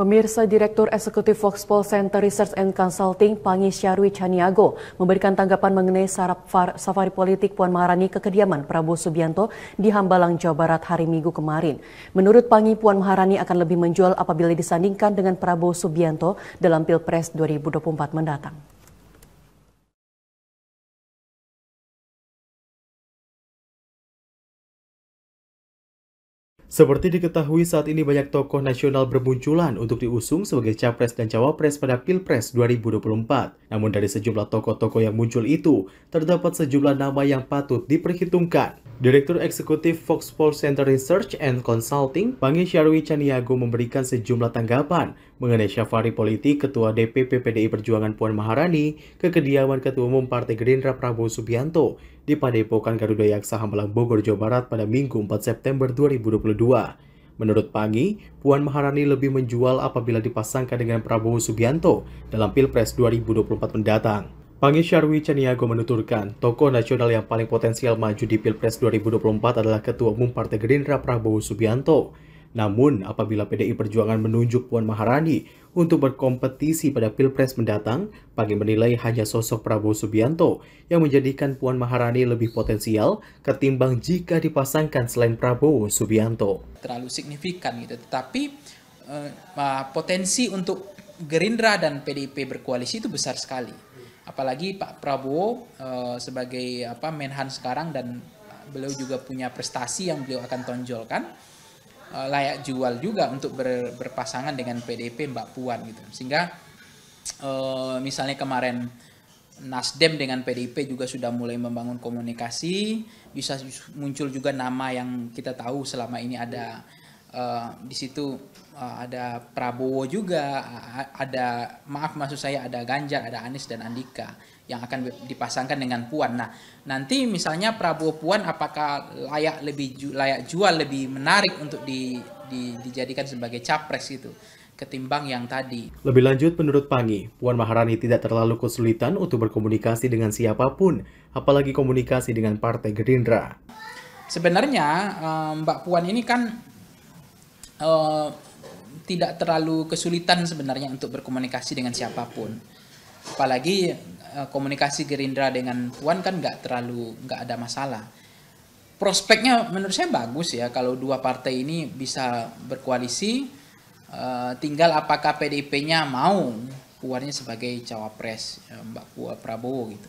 Pemirsa Direktur Eksekutif Foxpol Center Research and Consulting Pangi Syarwi Chaniago memberikan tanggapan mengenai safari politik Puan Maharani ke kediaman Prabowo Subianto di Hambalang, Jawa Barat hari Minggu kemarin. Menurut Pangi, Puan Maharani akan lebih menjual apabila disandingkan dengan Prabowo Subianto dalam Pilpres 2024 mendatang. Seperti diketahui saat ini banyak tokoh nasional bermunculan untuk diusung sebagai capres dan cawapres pada Pilpres 2024. Namun dari sejumlah tokoh-tokoh yang muncul itu, terdapat sejumlah nama yang patut diperhitungkan. Direktur Eksekutif Fox Sports Center Research and Consulting, Pangi Syarwi Chaniago, memberikan sejumlah tanggapan mengenai syafari politik Ketua DPP PDI Perjuangan Puan Maharani ke kediaman Ketua Umum Partai Gerindra Prabowo Subianto di Padepokan Garuda Yaksa Hambalang Bogor, Jawa Barat pada Minggu 4 September 2022. Menurut Pangi, Puan Maharani lebih menjual apabila dipasangkan dengan Prabowo Subianto dalam Pilpres 2024 mendatang. Pagi Syarwi Caniago menuturkan, tokoh nasional yang paling potensial maju di Pilpres 2024 adalah Ketua Umum Partai Gerindra Prabowo Subianto. Namun, apabila PDI Perjuangan menunjuk Puan Maharani untuk berkompetisi pada Pilpres mendatang, Pagi menilai hanya sosok Prabowo Subianto yang menjadikan Puan Maharani lebih potensial ketimbang jika dipasangkan selain Prabowo Subianto. Terlalu signifikan gitu, tetapi eh, potensi untuk Gerindra dan PDIP berkoalisi itu besar sekali apalagi Pak Prabowo uh, sebagai apa Menhan sekarang dan beliau juga punya prestasi yang beliau akan tonjolkan uh, layak jual juga untuk ber, berpasangan dengan PDP Mbak Puan gitu sehingga uh, misalnya kemarin Nasdem dengan PDIP juga sudah mulai membangun komunikasi, bisa muncul juga nama yang kita tahu selama ini ada uh, di situ uh, ada Prabowo juga, ada maaf maksud saya ada Ganjar, ada Anies dan Andika yang akan dipasangkan dengan Puan. Nah, nanti misalnya Prabowo Puan apakah layak lebih ju layak jual lebih menarik untuk di, di, dijadikan sebagai capres itu ketimbang yang tadi. Lebih lanjut, menurut Pangi, Puan Maharani tidak terlalu kesulitan untuk berkomunikasi dengan siapapun, apalagi komunikasi dengan Partai Gerindra. Sebenarnya eh, Mbak Puan ini kan Eh, tidak terlalu kesulitan sebenarnya untuk berkomunikasi dengan siapapun. Apalagi eh, komunikasi Gerindra dengan Puan kan nggak terlalu nggak ada masalah. Prospeknya menurut saya bagus ya kalau dua partai ini bisa berkoalisi. Eh, tinggal apakah PDIP-nya mau Puannya sebagai cawapres Mbak Puan Prabowo gitu.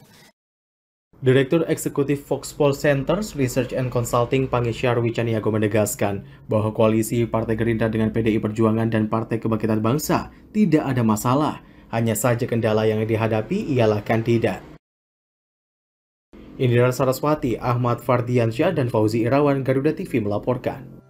Direktur Eksekutif Foxpol Centers Research and Consulting Pangesyar Wicaniago menegaskan bahwa koalisi Partai Gerindra dengan PDI Perjuangan dan Partai Kebangkitan Bangsa tidak ada masalah, hanya saja kendala yang dihadapi ialah kandidat. Indra Saraswati, Ahmad Fardiansyah, dan Fauzi Irawan Garuda TV melaporkan.